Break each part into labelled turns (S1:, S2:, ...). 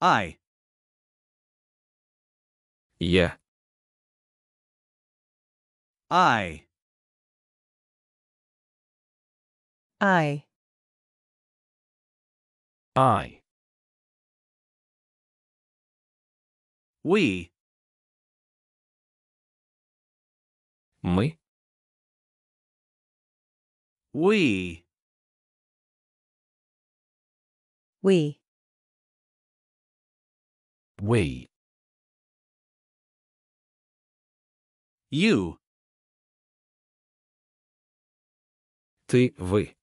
S1: I. Yeah. I. I. I. We. Мы. We. We. We. You. Ты, вы.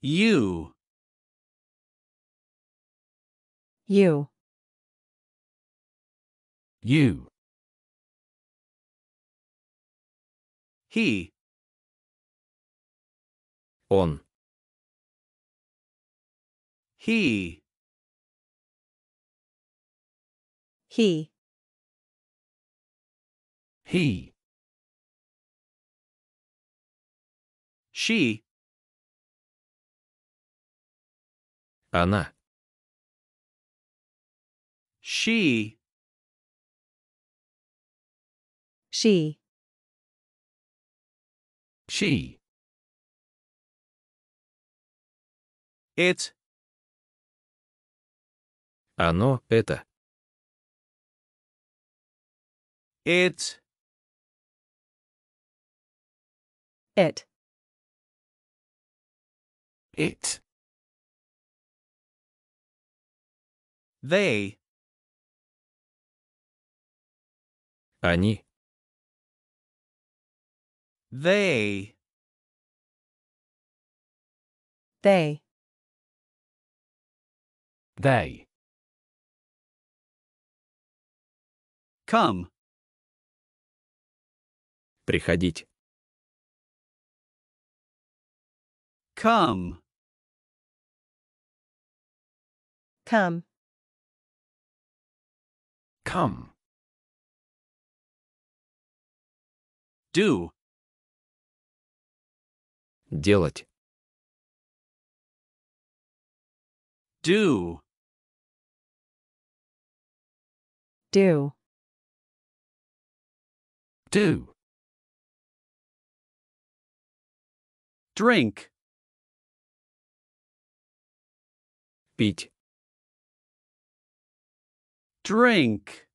S1: You. You. You. He. Он. He. He. He. She. Она. She. She. She. It. Оно это. It. It. It. They. Они. They. They. They. Come. приходить. Come. Come. Come. Do. Делать. Do. Do. Do. Drink. Пить. Drink.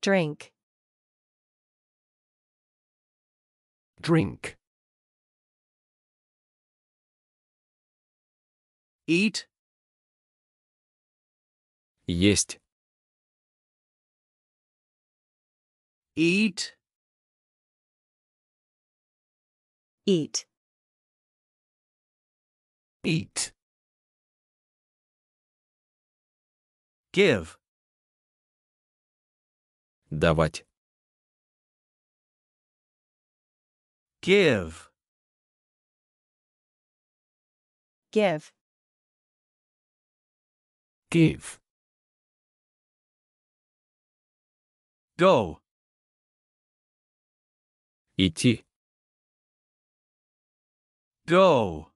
S1: Drink. Drink. Eat. Есть. Eat. Eat. Eat. Give. Давать. Give. Give. Give. Go. Идти. Go.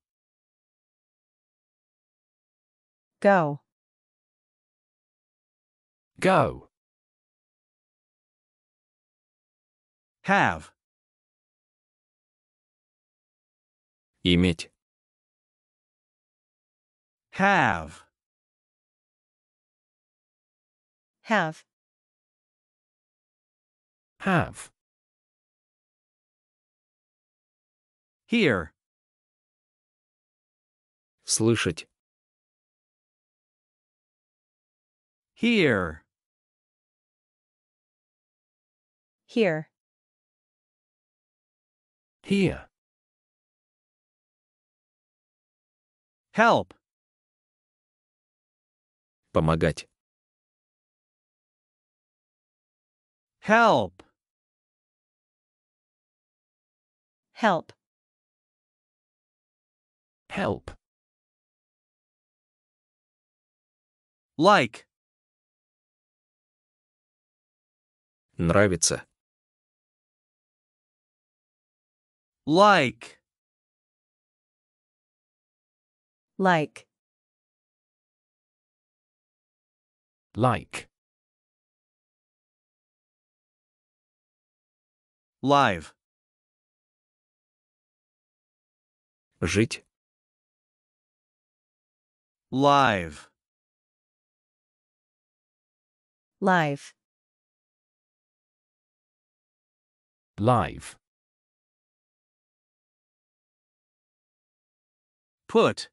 S1: Go. Go. Have. Иметь. Have. Have. Have. Here. Слышать. Here. Here. Here. Help. Помогать. Help. Help. Help. Like. Нравится. Like. Like. Like. Live. Жить. Live. Live. Live. Put.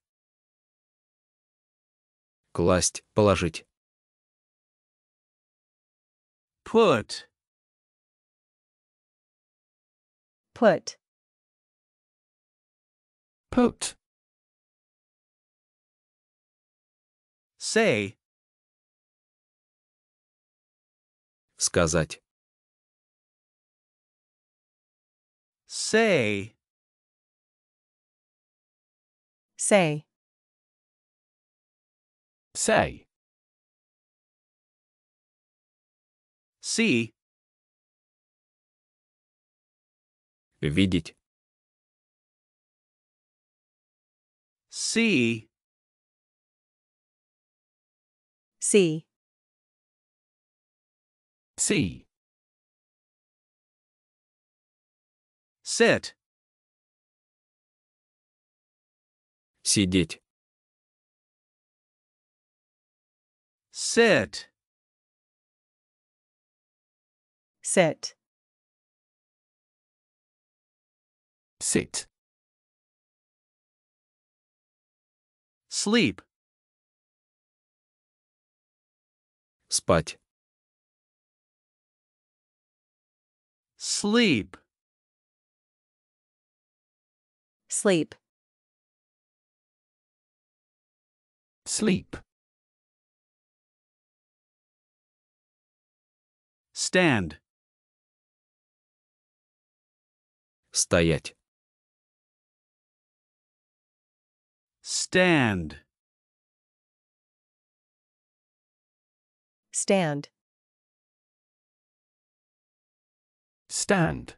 S1: Класть, положить. Put. Put. Put. Say. сказать. Say. Say. Say. See. Видеть. See. See. C. Sit. Сидеть. Sit. Sit. Sit. Sleep. Спать. Sleep. Sleep. Sleep. Stand. Стоять. Stand. Stand. Stand.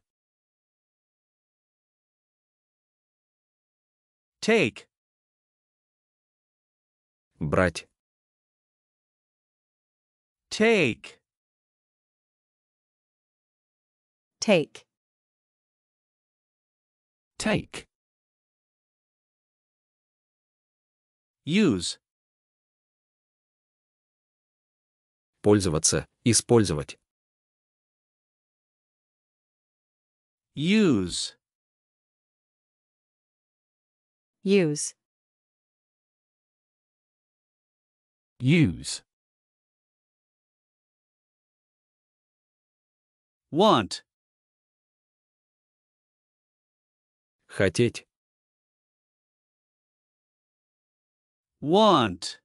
S1: Take. Брать. Take. Take. Take. Use. Пользоваться, использовать. Use. Use. Use. Want. Хотеть. Want.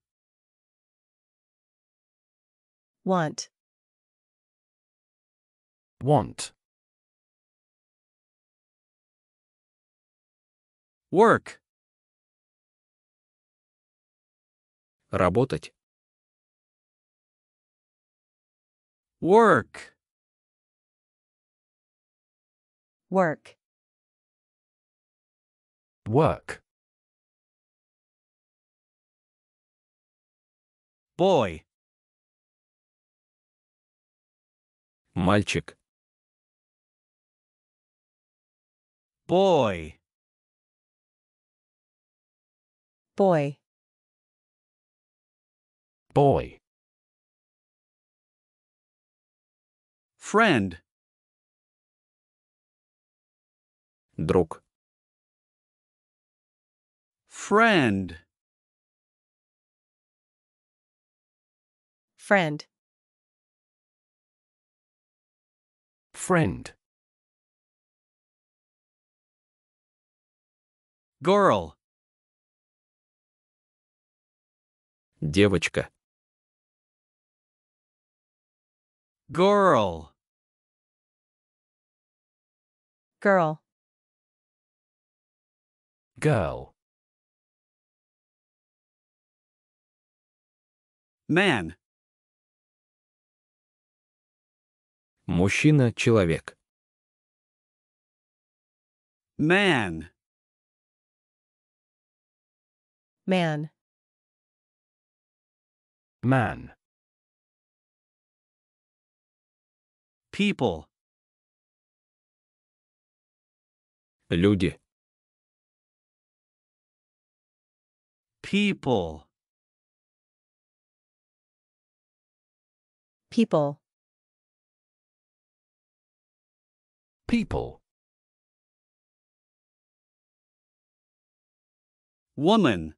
S1: Want. Want. Work. Работать. Work. Work. Work. Boy. Мальчик. Boy. Boy. Boy. Friend. Друг. Friend. Friend. Friend. Girl. девочка. Girl. Girl. Girl. Man. Мужчина, человек. Man. Man. Man. People. Люди. People. People. People. Woman.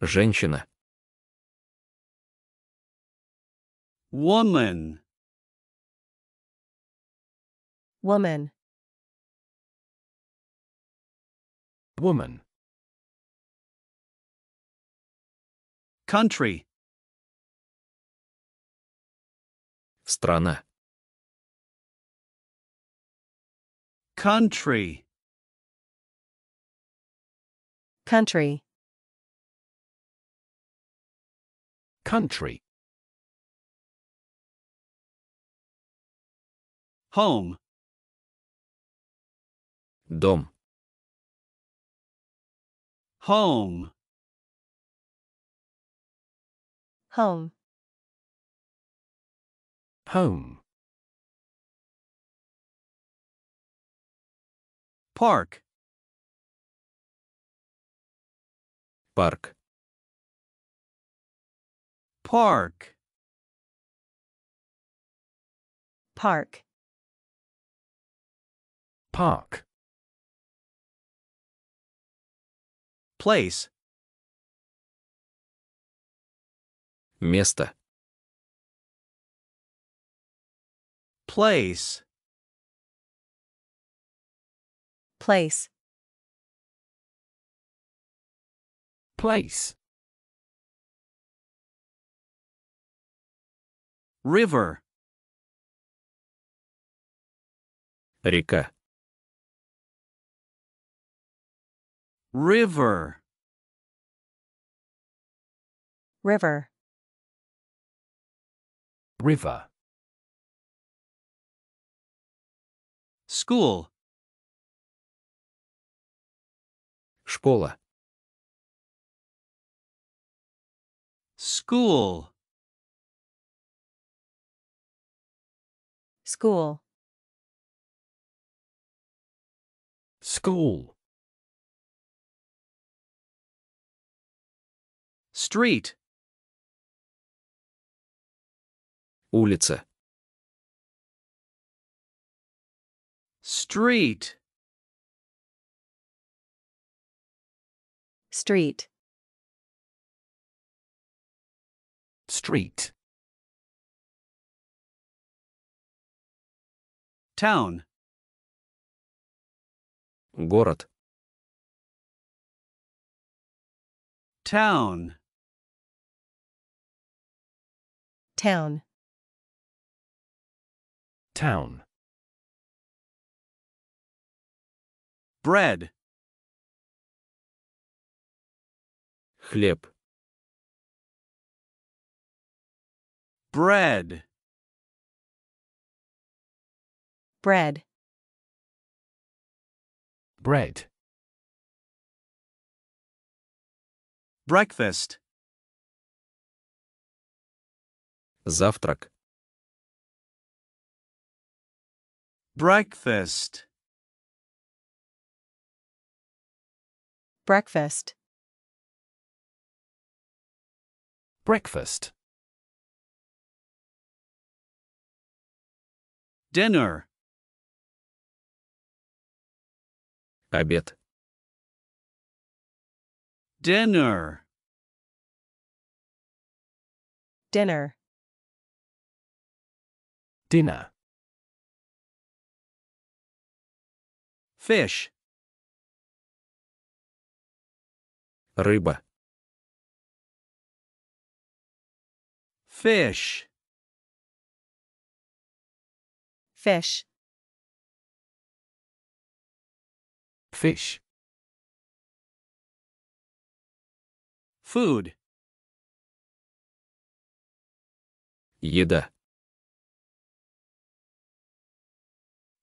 S1: Женщина. Woman. Woman. Woman. Country. Страна. Country. Country. Country Home Дом Home Home Home Park Park. Park. Park. Park. Place. Место. Place. Place. Place. River. Река. River. River. River. School. Школа. School. School. School. Street. Улица. Street. Street. Street. Town. Город. Town. Town. Town. Bread. Хлеб. Bread. bread. Bread. Breakfast. Завтрак. Breakfast. Breakfast. Breakfast. Dinner. Обед. Dinner. Dinner. Dinner. Fish. Рыба. Fish. Fish. Fish. Food. Еда.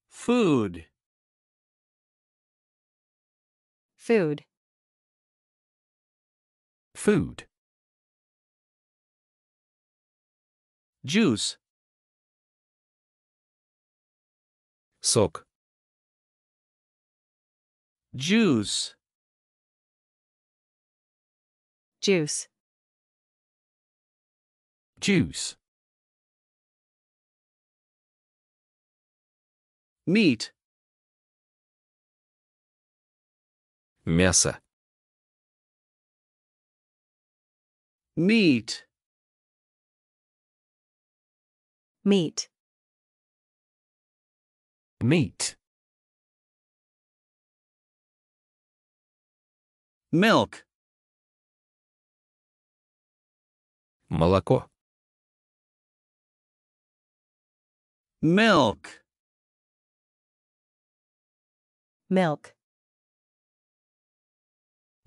S1: Food. Food. Food. Juice. Сок. Juice. Juice. Juice. Meat. Мясо. Meat. Meat. Meat. Milk. Молоко. Milk. Milk.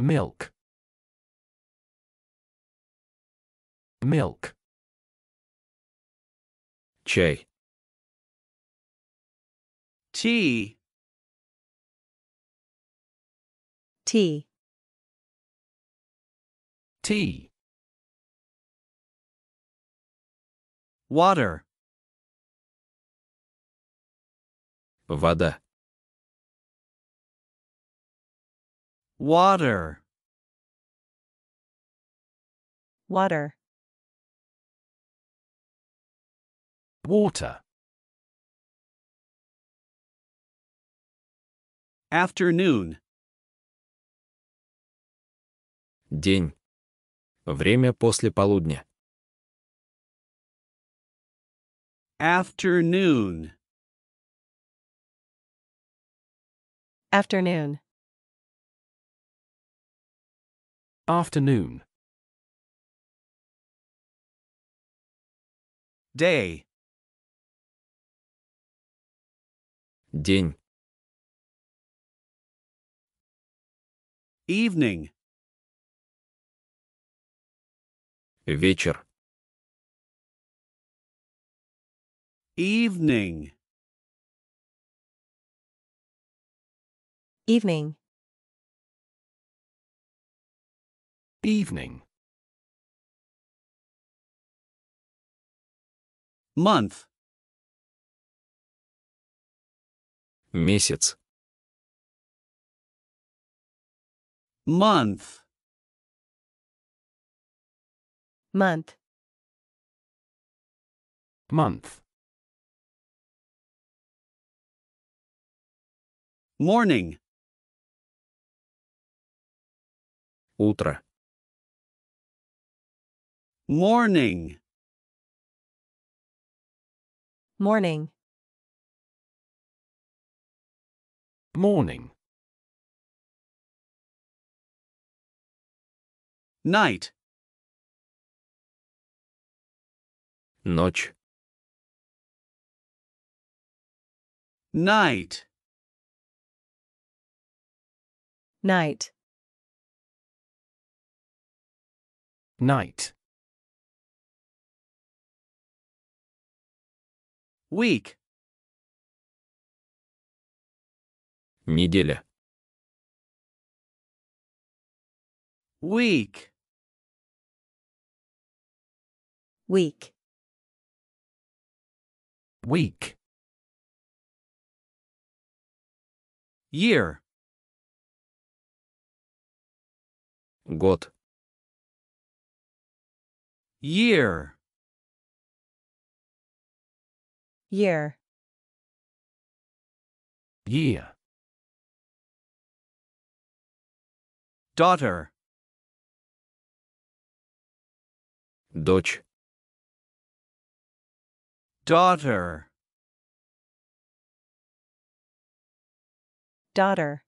S1: Milk. Milk. Чай. Tea. Tea. T. Water. Вода. Water. Water. Water. Afternoon. День. Время после полудня. Afternoon. Afternoon. Afternoon. Day. День. Evening. Вечер. Evening. Evening. Evening. Month. Месяц. Month. Month. Month. Morning. Утро. Morning. Morning. Morning. Night. Ночь. Night. Night. Night. Week. Неделя. Week. Week. Week. Year. Год. Year. Year. Year. Daughter. Дочь. Daughter. Daughter.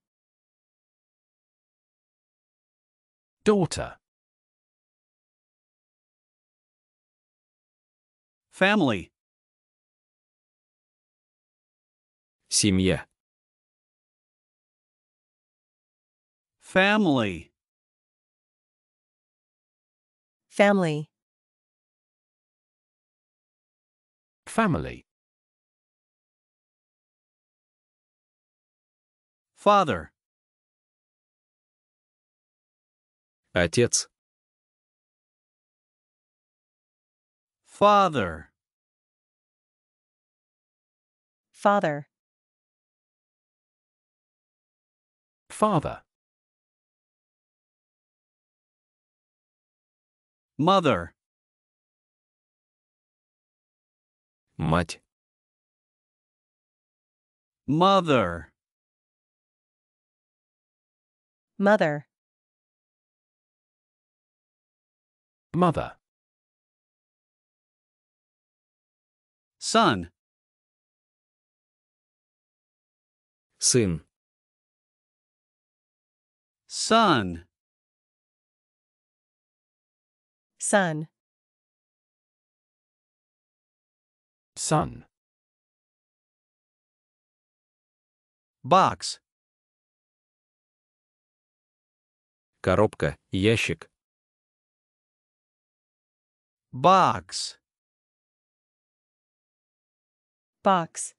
S1: Daughter. Family. Семья. Family. Family. Family Father Отец Father Father Father Mother Мать. Mother. Mother. Mother. Son. Сын. Son. Son. Sun. Box. Коробка, ящик. Box. Box.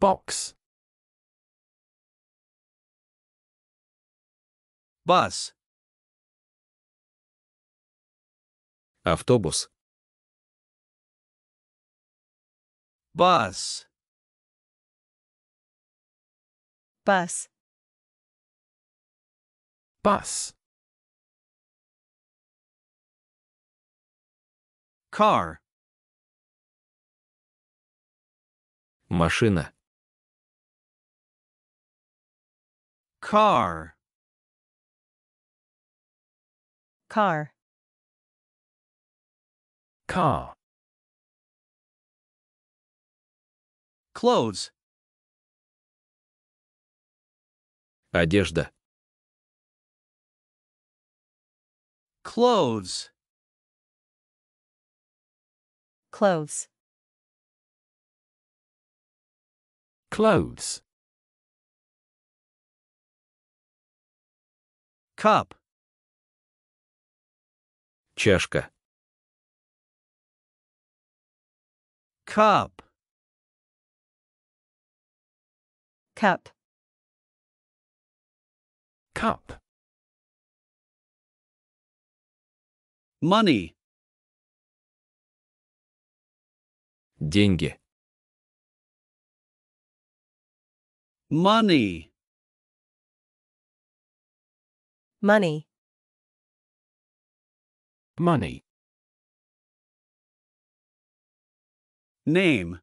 S1: Box. Bus. Автобус. bus bus bus car машина car car car Clothes. Одежда. Clothes. Clothes. Clothes. Cup. Чашка. Cup. Cup. Cup. Money. Деньги. Money. Money. Money. Name.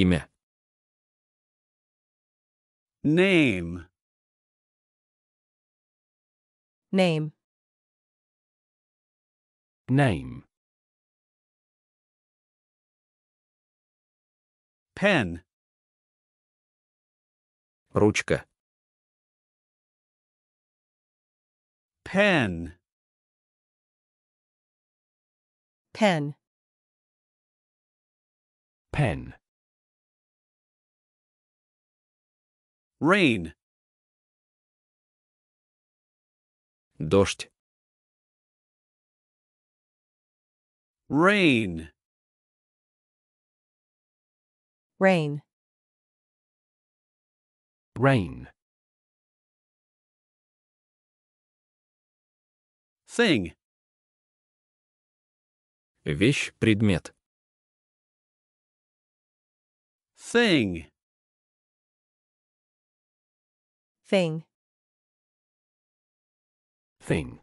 S1: Имя. Name. Name. Name. Pen. Ручка. Pen. Pen. Pen. Rain. Дождь. Rain. Rain. Rain. Thing. Вещь, предмет. Thing. Thing. Thing.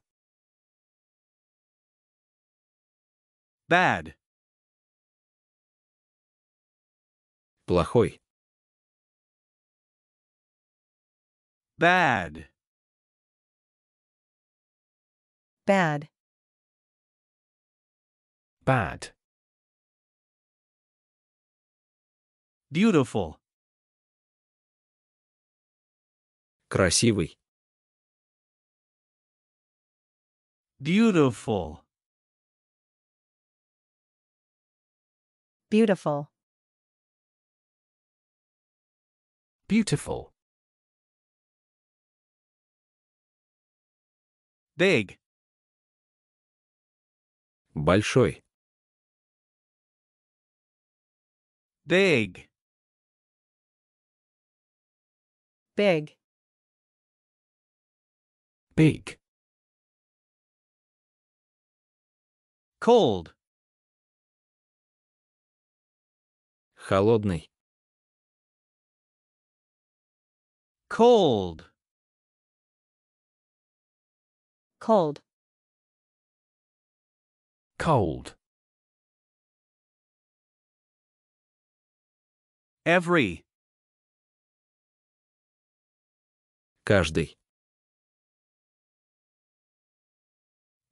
S1: Bad. Плохой. Bad. Bad. Bad. Beautiful. Красивый. Beautiful. Beautiful. Beautiful. Big. Большой. Big. Big. Big. Cold. Холодный. Cold. Cold. Cold. Every. Каждый.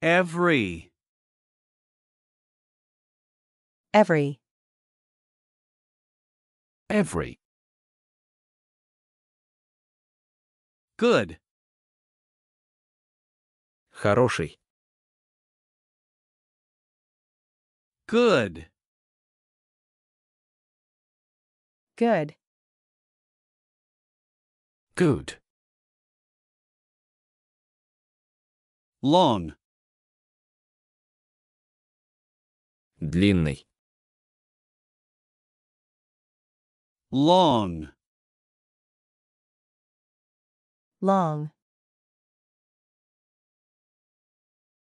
S1: Every. Every. Every. Good. Хороший. Good. Good. Good. Long. Длинный. Long. Long.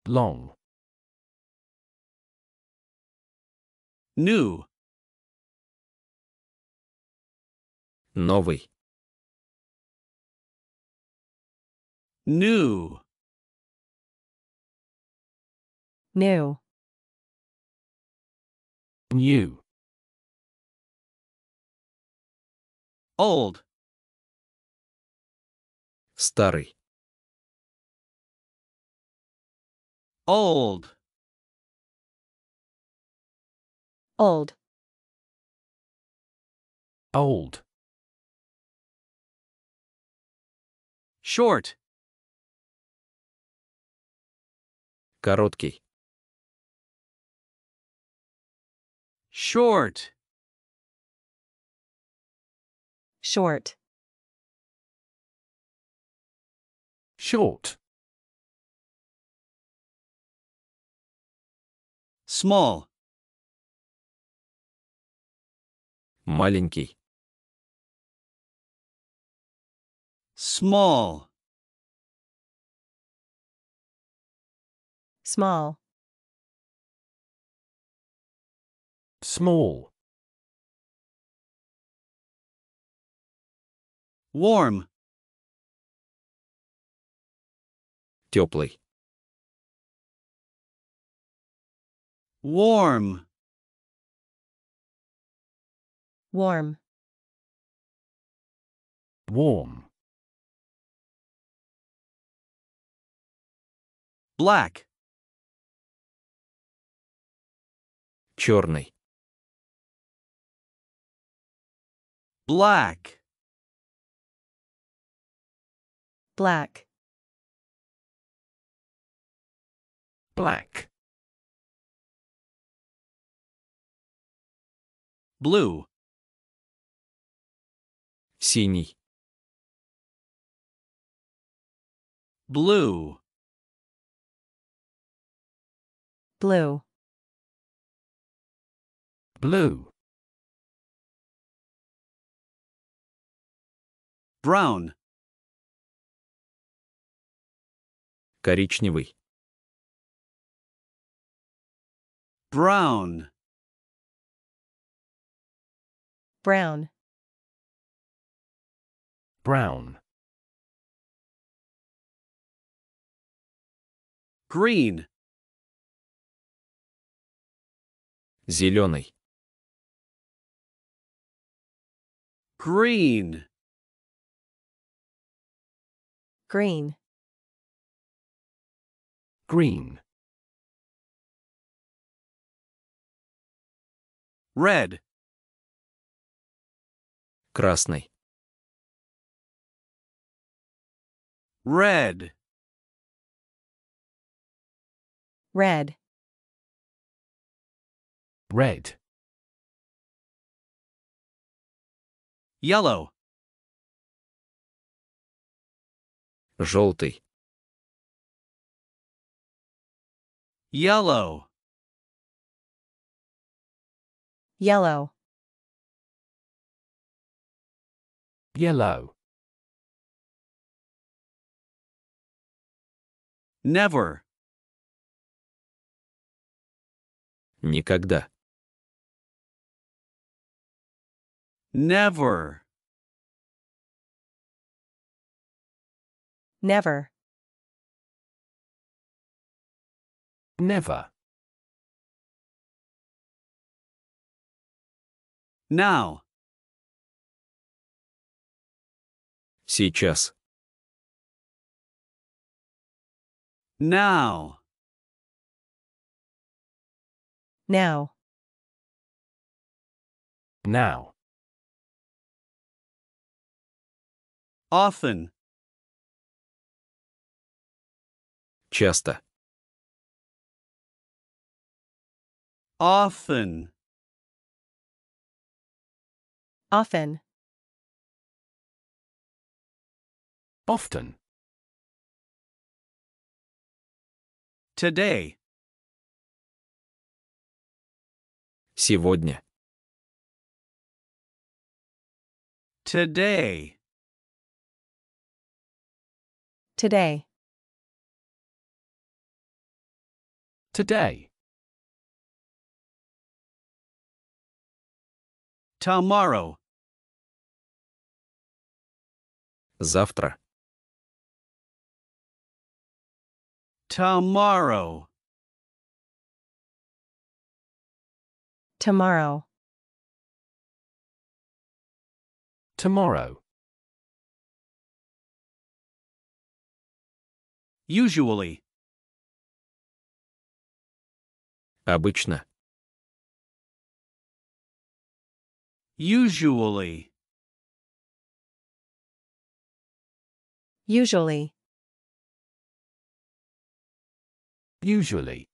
S1: Long. New. Новый. New. New. New. Old. Старый. Old. Old. Old. Short. Короткий. short short short small маленький small small Small. Warm. Теплый. Warm. Warm. Warm. Black. Черный. black black black blue синий blue blue blue Brown. Коричневый. Brown. Brown. Brown. Green. Зеленый. Green. Green. Green. Red. Красный. Red. Red. Red. Yellow. желтый. Yellow. Yellow. Yellow. Never. Никогда. Never. Never. Never. Now. Сейчас. Now. Now. Now. Often. Часто. Often. Often. Often. Today. Сегодня. Today. Today. today? Tomorrow. Завтра. Tomorrow. Tomorrow. Tomorrow. Usually. Обычно. Usually. Usually. Usually.